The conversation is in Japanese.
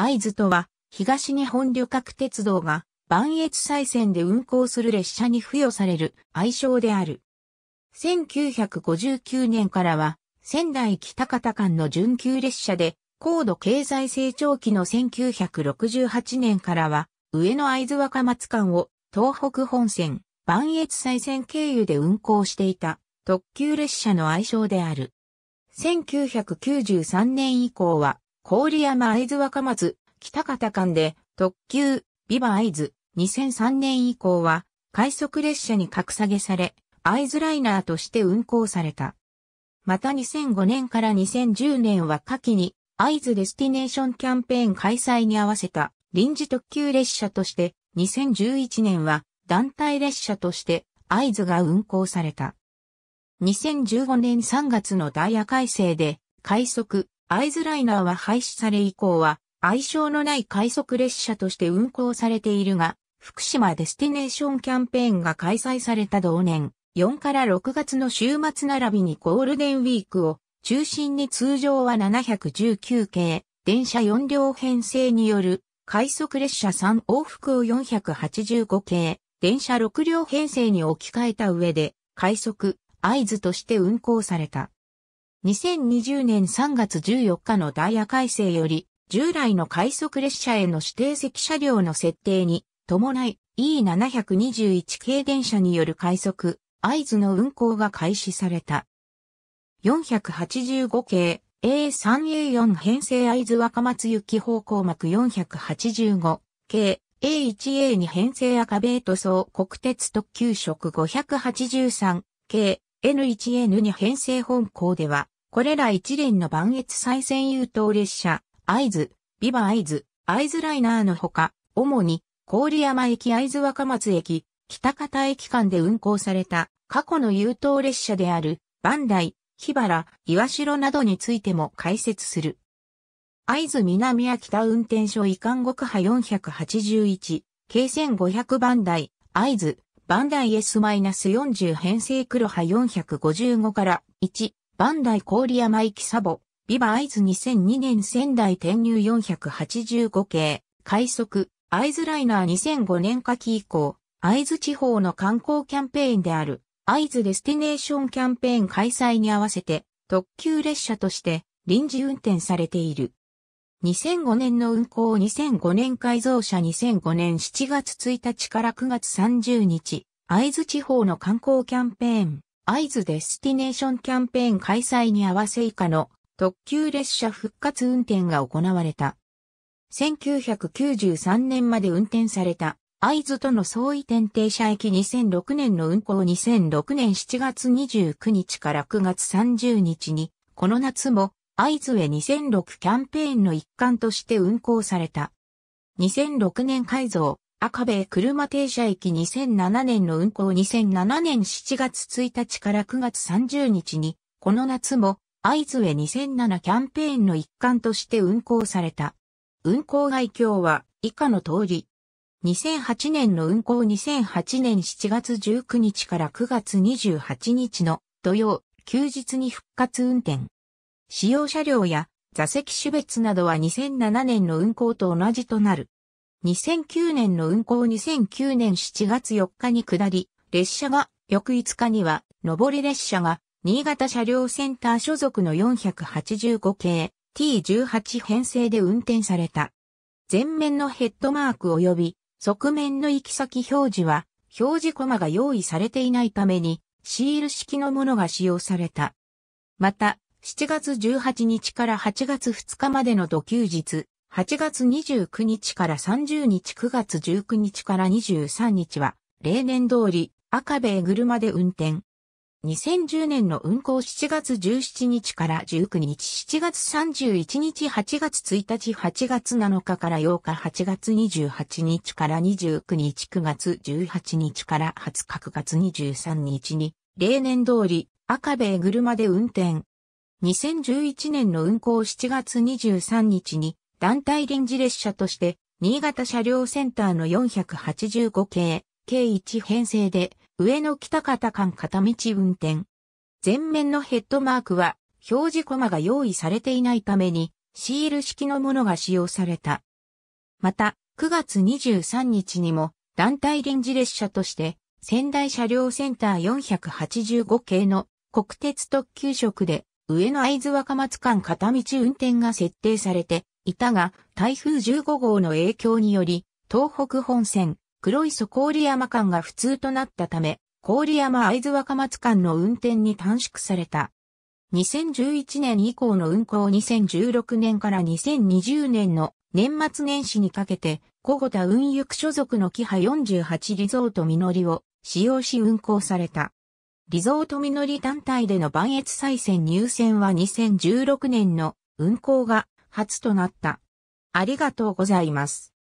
合図とは、東日本旅客鉄道が、磐越西線で運行する列車に付与される愛称である。1959年からは、仙台北方間の準急列車で、高度経済成長期の1968年からは、上野合津若松間を東北本線、磐越西線経由で運行していた特急列車の愛称である。1993年以降は郡山会津若松、北方間で特急、ビバ会津、2003年以降は快速列車に格下げされ、会津ライナーとして運行された。また2005年から2010年は夏季に会津デスティネーションキャンペーン開催に合わせた臨時特急列車として2011年は団体列車として会津が運行された。2015年3月のダイヤ改正で快速、アイズライナーは廃止され以降は、愛称のない快速列車として運行されているが、福島デスティネーションキャンペーンが開催された同年、4から6月の週末並びにゴールデンウィークを中心に通常は719系、電車4両編成による快速列車3往復を485系、電車6両編成に置き換えた上で、快速、合図として運行された。2020年3月14日のダイヤ改正より、従来の快速列車への指定席車両の設定に伴い E721 系電車による快速、合図の運行が開始された。485系 A3A4 編成合図若松行き方向幕485系 A1A2 編成赤ベート層国鉄特急色583系 N1N2 編成本校ではこれら一連の万越再線優等列車、合図、ビバ合図、合図ライナーのほか、主に、郡山駅合図若松駅、北方駅間で運行された過去の優等列車である、磐台、木原、岩城などについても解説する。合図南秋田運転所移管国派481、京1500番台、会津、番台 S-40 編成黒派455から1、バンダイ郡山行きサボ、ビバイズ2002年仙台転入485系、快速、アイズライナー2005年夏季以降、アイズ地方の観光キャンペーンである、アイズデスティネーションキャンペーン開催に合わせて、特急列車として臨時運転されている。2005年の運行2005年改造車2005年7月1日から9月30日、イズ地方の観光キャンペーン、合図デスティネーションキャンペーン開催に合わせ以下の特急列車復活運転が行われた。1993年まで運転された合図との相違点停車駅2006年の運行2006年7月29日から9月30日に、この夏も合図へ2006キャンペーンの一環として運行された。2006年改造、赤部車停車駅2007年の運行2007年7月1日から9月30日に、この夏も、合図へ2007キャンペーンの一環として運行された。運行概況は以下の通り。2008年の運行2008年7月19日から9月28日の土曜、休日に復活運転。使用車両や座席種別などは2007年の運行と同じとなる。2009年の運行2009年7月4日に下り、列車が翌5日には、上り列車が、新潟車両センター所属の485系 T18 編成で運転された。前面のヘッドマーク及び側面の行き先表示は表示コマが用意されていないためにシール式のものが使用された。また、7月18日から8月2日までの土休日、8月29日から30日9月19日から23日は、例年通り、赤べ車で運転。2010年の運行7月17日から19日、7月31日、8月1日、8月7日から8日、8月28日から29日、9月18日から20日、9月23日に、例年通り、赤べ車で運転。2011年の運行7月23日に、団体臨時列車として、新潟車両センターの485系、計1編成で、上野北方間片道運転。前面のヘッドマークは、表示コマが用意されていないために、シール式のものが使用された。また、9月23日にも、団体臨時列車として、仙台車両センター485系の国鉄特急色で、上野会津若松間片道運転が設定されて、いたが、台風15号の影響により、東北本線、黒磯郡山間が不通となったため、郡山会津若松間の運転に短縮された。2011年以降の運行2016年から2020年の年末年始にかけて、小五田運輸区所属のキハ48リゾートミノりを使用し運行された。リゾートミノり単体での万越再選入選は2016年の運行が初となった。ありがとうございます。